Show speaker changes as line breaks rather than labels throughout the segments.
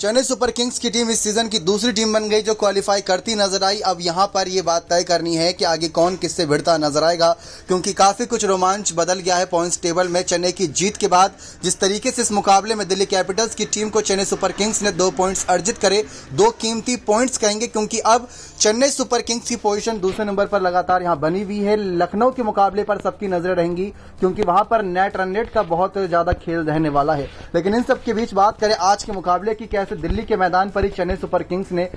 Chennai Super Kings की team इस season की दूसरी टीम बन गई जो क्वालिफाई करती नजर आई अब यहाँ पर ये बात तय करनी है कि आगे कौन किससे भिड़ता नजर आएगा क्योंकि काफी कुछ रोमांच बदल गया है पॉइंट्स टेबल में चेन्नई की जीत के बाद जिस तरीके से इस मुकाबले में दिल्ली कैपिटल्स की टीम को चेन्नई सुपर किंग्स ने दो पॉइंट्स अर्जित करे दो कीमती पॉइंट्स कहेंगे क्योंकि अब चेन्नई सुपर किंग्स की पोजिशन दूसरे नंबर पर लगातार यहां बनी हुई है लखनऊ के मुकाबले पर सबकी नजरें रहेंगी क्योंकि वहां पर नेट रन रेट का बहुत ज्यादा खेल रहने वाला है लेकिन इन सबके बीच बात करें आज के मुकाबले की कैसे से दिल्ली के मैदान पर ही चेन्नई सुपर किंग्स ने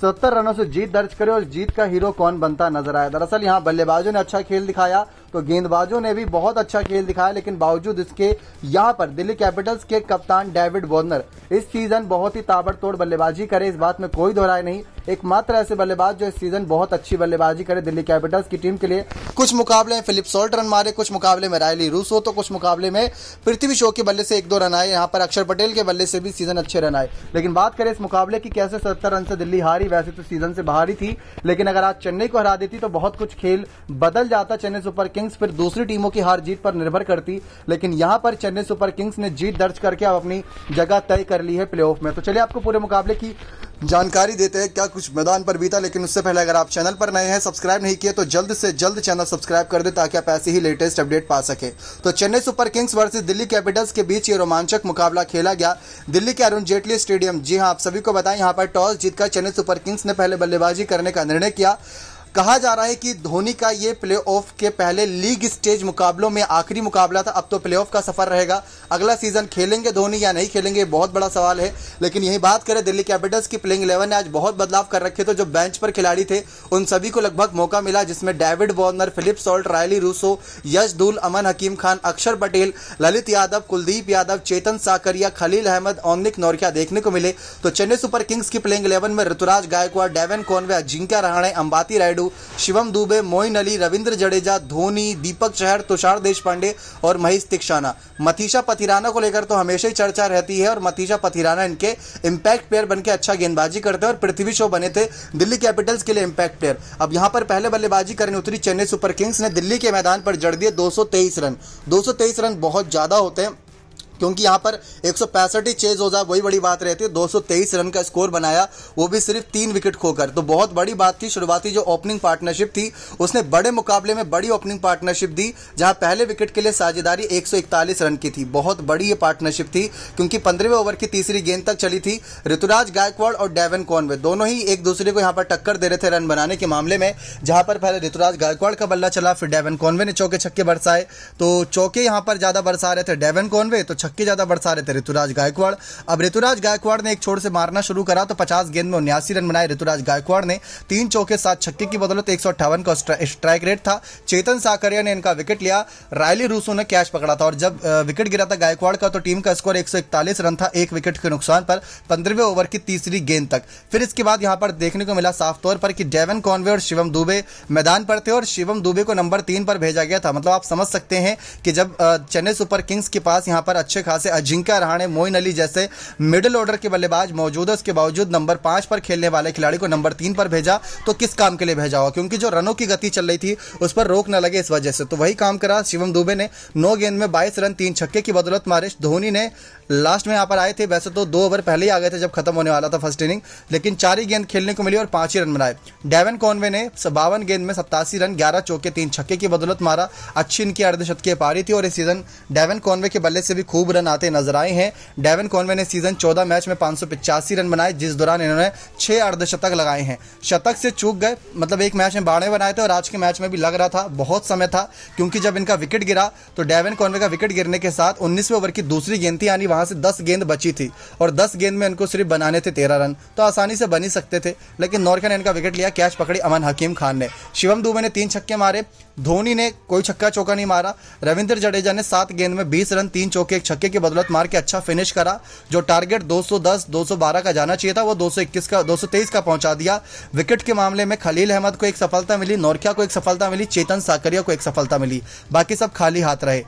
सत्तर रनों से जीत दर्ज करी और जीत का हीरो कौन बनता नजर आया दरअसल यहां बल्लेबाजों ने अच्छा खेल दिखाया तो गेंदबाजों ने भी बहुत अच्छा खेल दिखाया लेकिन बावजूद इसके यहाँ पर दिल्ली कैपिटल्स के कप्तान डेविड वॉर्नर इस सीजन बहुत ही ताबड़तोड़ बल्लेबाजी करे इस बात में कोई दोहराए नहीं एकमात्र ऐसे बल्लेबाज जो इस सीजन बहुत अच्छी बल्लेबाजी करे दिल्ली कैपिटल्स की टीम के लिए कुछ मुकाबले में फिलिप सोल्ट रन मारे कुछ मुकाबले में रायली रूसो तो कुछ मुकाबले में पृथ्वी शो के बल्ले से एक दो रन आए यहाँ पर अक्षर पटेल के बल्ले से भी सीजन अच्छे रन आए लेकिन बात करें इस मुकाबले की कैसे सत्तर रन से दिल्ली हारी वैसे तो सीजन से बाहर ही थी लेकिन अगर आज चेन्नई को हरा देती तो बहुत कुछ खेल बदल जाता चेन्नई सुपर किंग किंग्स फिर दूसरी टीमों की हार जीत पर निर्भर करती लेकिन यहां पर चेन्नई सुपर किंग्स ने जीत दर्ज करके अब अपनी जगह तय कर ली है प्ले में तो चलिए आपको पूरे मुकाबले की जानकारी देते हैं क्या कुछ मैदान पर बीता लेकिन उससे पहले अगर आप चैनल पर नए हैं सब्सक्राइब नहीं किए तो जल्द से जल्द चैनल सब्सक्राइब कर दे ताकि आप ऐसे ही लेटेस्ट अपडेट पा सके तो Chennai Super Kings versus Delhi Capitals के बीच ये रोमांचक मुकाबला खेला गया दिल्ली के अरुण जेटली स्टेडियम जी हाँ आप सभी को बताएं यहाँ पर टॉस जीतकर चेन्नई सुपर किंग्स ने पहले बल्लेबाजी करने का निर्णय किया कहा जा रहा है कि धोनी का ये प्लेऑफ के पहले लीग स्टेज मुकाबलों में आखिरी मुकाबला था अब तो प्लेऑफ का सफर रहेगा अगला सीजन खेलेंगे धोनी या नहीं खेलेंगे बहुत बड़ा सवाल है लेकिन यही बात करें दिल्ली कैपिटल्स की प्लेइंग इलेवन ने आज बहुत बदलाव कर रखे थे जो बेंच पर खिलाड़ी थे उन सभी को लगभग मौका मिला जिसमें David Warner Philip Salt Rilee Rossouw Yash Dhull Aman Hakim Khan Axar Patel Lalit Yadav Kuldeep Yadav चेतन साकरिया खलील अहमद औनिक नौरिया देखने को मिले तो चेन्नई सुपर किंग्स की प्लेइंग इलेवन में ऋतुराज गायकवाड़ डेवन कॉनवे अजिंक्य रहाणे अंबाती रायडू नायडू शिवम दुबे मोइन अली रविंद्र जडेजा धोनी दीपक चहर तुषार देश और महेश तिक्षाना मथीशा पथिराना को लेकर तो हमेशा ही चर्चा रहती है और मथीशा पथिराना इनके इम्पैक्ट प्लेयर बनकर अच्छा गेंदबाजी करते हैं और पृथ्वी शो बने थे दिल्ली कैपिटल्स के लिए इम्पैक्ट प्लेयर अब यहां पर पहले बल्लेबाजी करने उतरी चेन्नई सुपर किंग्स ने दिल्ली के मैदान पर जड़ दिए दो रन दो रन बहुत ज़्यादा होते हैं क्योंकि यहाँ पर एक सौ पैंसठ ही चेज हो जाए वही बड़ी बात रहती है 223 रन का स्कोर बनाया वो भी सिर्फ तीन विकेट खोकर तो बहुत बड़ी बात थी शुरुआती जो ओपनिंग पार्टनरशिप थी उसने बड़े मुकाबले में बड़ी ओपनिंग पार्टनरशिप दी जहां पहले विकेट के लिए साझेदारी इकतालीस रन की थी बहुत बड़ी ये पार्टनरशिप थी क्योंकि पंद्रहवें ओवर की तीसरी गेंद तक चली थी ऋतुराज गायकवाड़ और डेवन कॉनवे दोनों ही एक दूसरे को यहाँ पर टक्कर दे रहे थे रन बनाने के मामले में जहां पर पहले ऋतुराज गायकवाड़ का बल्ला चला फिर डेवन कॉनवे ने चौके छक्के बरसाए तो चौके यहाँ पर ज्यादा बरसा रहे थे डेवन कॉनवे तो छक्के ज्यादा बरसा रहे थे ऋतुराज गायकवाड़ अब ऋतुराज गायकवाड़ ने एक छोर से मारना शुरू करा तो पचास गेंद में उन्यासी रन बनाए ऋतुराज गायकवाड़ ने तीन चौके सात छक्के की बदौलत एक का स्ट्राइक रेट था चेतन साकरिया ने इनका विकेट लिया रायली रूसो ने कैच पकड़ा था और जब विकेट गिरा था गायकवाड़ का तो टीम का स्कोर एक रन था एक विकेट के नुकसान पर पंद्रहवें ओवर की तीसरी गेंद तक फिर इसके बाद यहां पर देखने को मिला साफ तौर पर कि डेवन कॉनवे और शिवम दुबे मैदान पर थे और शिवम दुबे को नंबर तीन पर भेजा गया था मतलब आप समझ सकते हैं कि जब चेन्नई सुपर किंग्स के पास यहां पर अच्छे अच्छे खासे अजिंक्य रहाणे मोइन अली जैसे मिडिल ऑर्डर के बल्लेबाज मौजूद है उसके बावजूद नंबर पांच पर खेलने वाले खिलाड़ी को नंबर तीन पर भेजा तो किस काम के लिए भेजा हुआ क्योंकि जो रनों की गति चल रही थी उस पर रोक न लगे इस वजह से तो वही काम करा शिवम दुबे ने नौ गेंद में बाईस रन तीन छक्के की बदौलत मारे धोनी ने लास्ट में यहाँ पर आए थे वैसे तो दो ओवर पहले ही आ गए थे जब खत्म होने वाला था फर्स्ट इनिंग लेकिन चार ही गेंद खेलने को मिली और पांच ही रन बनाए डेवन कॉनवे ने बावन गेंद में सत्तासी रन ग्यारह चौके तीन छक्के की बदौलत मारा अच्छी इनकी अर्धशतकीय पारी थी और इस सीजन डेवन कॉनवे के बल्ले से भी खूब खूब रन आते नजर आए हैं डेवन कॉनवे ने सीजन 14 मैच में पांच रन बनाए जिस दौरान इन्होंने छह अर्धशतक लगाए हैं शतक से चूक गए मतलब एक मैच में बारहवें बनाए थे और आज के मैच में भी लग रहा था बहुत समय था क्योंकि जब इनका विकेट गिरा तो डेवन कॉनवे का विकेट गिरने के साथ उन्नीसवें ओवर की दूसरी गेंद थी यानी वहां से दस गेंद बची थी और दस गेंद में इनको सिर्फ बनाने थे तेरह रन तो आसानी से बनी सकते थे लेकिन नॉर्का ने इनका विकेट लिया कैच पकड़ी अमन हकीम खान ने शिवम दुबे ने तीन छक्के मारे धोनी ने कोई छक्का चौका नहीं मारा रविंद्र जडेजा ने सात गेंद में बीस रन तीन चौके एक छक्के की बदौलत मार के अच्छा फिनिश करा जो टारगेट 210 212 का जाना चाहिए था वो 221 का 223 का पहुंचा दिया विकेट के मामले में खलील अहमद को एक सफलता मिली नौरखिया को एक सफलता मिली चेतन साकरिया को एक सफलता मिली बाकी सब खाली हाथ रहे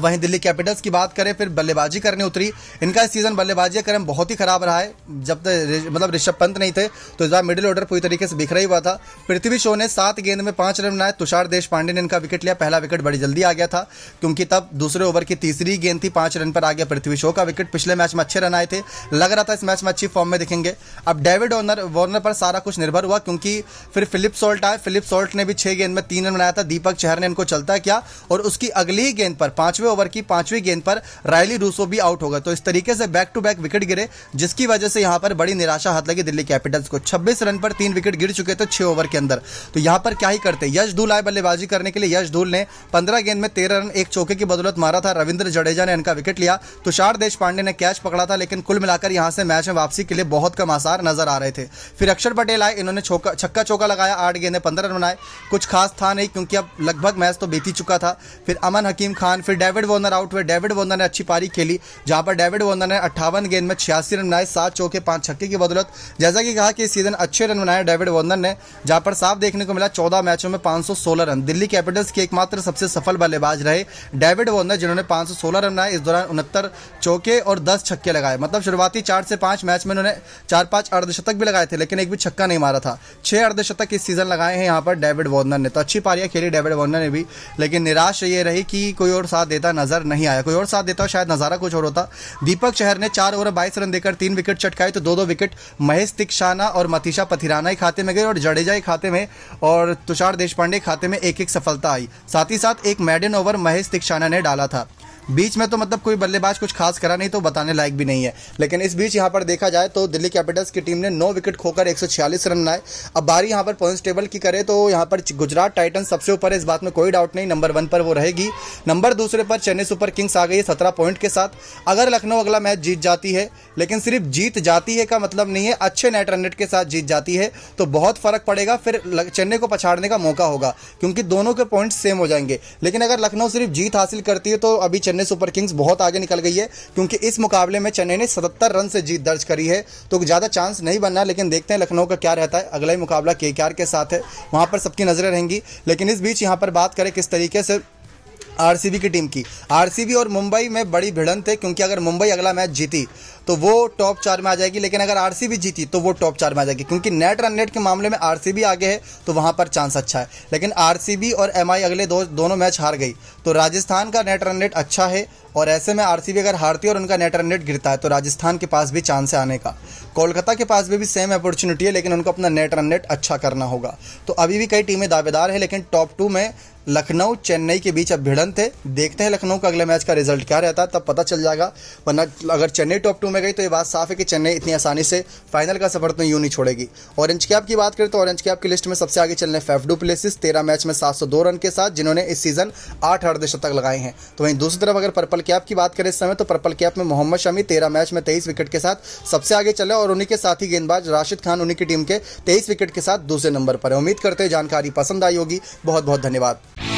वहीं दिल्ली कैपिटल्स की बात करें फिर बल्लेबाजी करने उतरी इनका सीजन बल्लेबाजी का क्रम बहुत ही खराब रहा है जब तक मतलब ऋषभ पंत नहीं थे तो इस बार मिडिल ऑर्डर पूरी तरीके से बिखरा ही हुआ था पृथ्वी शो ने सात गेंद में पांच रन बनाए तुषार देश पांडे ने इनका विकेट लिया पहला विकेट बड़ी जल्दी आ गया था क्योंकि तब दूसरे ओवर की तीसरी गेंद थी पांच रन पर आ गया पृथ्वी शो का विकेट पिछले मैच में अच्छे रन आए थे लग रहा था इस मैच में अच्छी फॉर्म में दिखेंगे अब डेविड ऑनर वार्नर पर सारा कुछ निर्भर हुआ क्योंकि फिर फिलिप सोल्ट आए फिलिप सोल्ट ने भी छह गेंद में तीन रन बनाया था दीपक चहर ने इनको चलता किया और उसकी अगली गेंद पर पांचवी पांचवें ओवर की पांचवी गेंद पर रायली रूसो भी आउट हो गए तो इस तरीके से बैक टू बैक विकेट गिरे जिसकी वजह से यहां पर बड़ी निराशा हाथ लगी दिल्ली कैपिटल्स को छब्बीस रन पर तीन विकेट गिर चुके थे तो छह ओवर के अंदर तो यहां पर क्या ही करते यश धूल आए बल्लेबाजी करने के लिए यश धूल ने पंद्रह गेंद में तेरह रन एक चौके की बदौलत मारा था रविंद्र जडेजा ने इनका विकेट लिया तुषार देश पांडे ने कैच पकड़ा था लेकिन कुल मिलाकर यहां से मैच में वापसी के लिए बहुत कम आसार नजर आ रहे थे फिर अक्षर पटेल आए इन्होंने छक्का चौका लगाया आठ गेंदे पंद्रह रन बनाए कुछ खास था नहीं क्योंकि अब लगभग मैच तो बीती चुका था फिर अमन हकीम खान फिर डेविड वॉर्नर आउट हुए डेविड वॉर्नर ने अच्छी पारी खेली जहां पर डेविड वॉर्नर ने अट्ठावन गेंद में छियासी रन बनाए सात चौके पांच छक्के की बदौलत जैसा कि कहा कि इस सीजन अच्छे रन बनाए डेविड वॉर्नर ने जहां पर साफ देखने को मिला चौदह मैचों में पांच रन दिल्ली कैपिटल्स के एकमात्र सबसे सफल बल्लेबाज रहे डेविड वॉर्नर जिन्होंने पांच रन बनाए इस दौरान उनहत्तर चौके और दस छक्के लगाए मतलब शुरुआती चार से पांच मैच में उन्होंने चार पांच अर्धशतक भी लगाए थे लेकिन एक भी छक्का नहीं मारा था छह अर्धशतक इस सीजन लगाए हैं यहां पर डेविड वॉर्नर ने तो अच्छी पारियां खेली डेविड वॉर्नर ने भी लेकिन निराश ये रही कि कोई और साथ देता नजर नहीं आया कोई और साथ देता शायद नज़ारा कुछ और होता दीपक शहर ने चार ओवर बाईस रन देकर तीन विकेट चटकाए तो दो दो विकेट महेश तिक्षाना और मतीशा पथिराना ही खाते में गए और जडेजा ही खाते में और तुषार देशपांडे खाते में एक एक सफलता आई साथ ही साथ एक मैडन ओवर महेश तिक्षाना ने डाला था बीच में तो मतलब कोई बल्लेबाज कुछ खास करा नहीं तो बताने लायक भी नहीं है लेकिन इस बीच यहाँ पर देखा जाए तो दिल्ली कैपिटल्स की टीम ने नौ विकेट खोकर एक रन बनाए अब बारी यहाँ पर पॉइंट टेबल की करे तो यहाँ पर गुजरात टाइटन सबसे ऊपर इस बात में कोई डाउट नहीं नंबर वन पर वो रहेगी नंबर दूसरे पर चेन्नई सुपर किंग्स आ गई है सत्रह पॉइंट के साथ अगर लखनऊ अगला मैच जीत जाती है लेकिन सिर्फ जीत जाती है का मतलब नहीं है अच्छे नेट रन के साथ जीत जाती है तो बहुत फर्क पड़ेगा फिर चेन्नई को पछाड़ने का मौका होगा क्योंकि दोनों के पॉइंट सेम हो जाएंगे लेकिन अगर लखनऊ सिर्फ जीत हासिल करती है तो अभी चेन्नई सुपर किंग्स बहुत आगे निकल गई है क्योंकि इस मुकाबले में चेन्नई ने सतहत्तर रन से जीत दर्ज करी है तो ज़्यादा चांस नहीं बनना लेकिन देखते हैं लखनऊ का क्या रहता है अगला ही मुकाबला के के साथ है वहां पर सबकी नज़रें रहेंगी लेकिन इस बीच यहाँ पर बात करें किस तरीके से आरसीबी की टीम की आरसीबी और मुंबई में बड़ी भिड़ंत है क्योंकि अगर मुंबई अगला मैच जीती तो वो टॉप चार में आ जाएगी लेकिन अगर आरसीबी जीती तो वो टॉप चार में आ जाएगी क्योंकि नेट रन रेट के मामले में आरसीबी आगे है तो वहाँ पर चांस अच्छा है लेकिन आरसीबी और एमआई अगले दो दोनों मैच हार गई तो राजस्थान का नेट रन रेट अच्छा है और ऐसे में आरसीबी अगर हारती और उनका नेट रन रेट गिरता है तो राजस्थान के पास भी चांस है आने का कोलकाता के पास भी, भी सेम अपॉर्चुनिटी है लेकिन उनको अपना नेट रन रेट अच्छा करना होगा तो अभी भी कई टीमें दावेदार हैं लेकिन टॉप टू में लखनऊ चेन्नई के बीच अब भिड़न थे देखते हैं लखनऊ का अगले मैच का रिजल्ट क्या रहता है तब पता चल जाएगा वरना अगर चेन्नई टॉप टू में गई तो ये बात साफ है कि चेन्नई इतनी आसानी से फाइनल का सफर तो यूँ नहीं छोड़ेगी ऑरेंज कैप की बात करें तो ऑरेंज कैप की लिस्ट में सबसे आगे चल रहे फेफडू प्लेसिस तेरह मैच में सात रन के साथ जिन्होंने इस सीजन आठ अर्धशतक लगाए हैं तो वहीं दूसरी तरफ अगर पर्पल कैप की बात करें इस समय तो पर्पल कैप में मोहम्मद शमी तेरह मैच में तेईस विकेट के साथ सबसे आगे चले और उन्हीं के साथ ही गेंदबाज राशिद खान उन्हीं की टीम के तेईस विकेट के साथ दूसरे नंबर पर है उम्मीद करते हैं जानकारी पसंद आई होगी बहुत बहुत धन्यवाद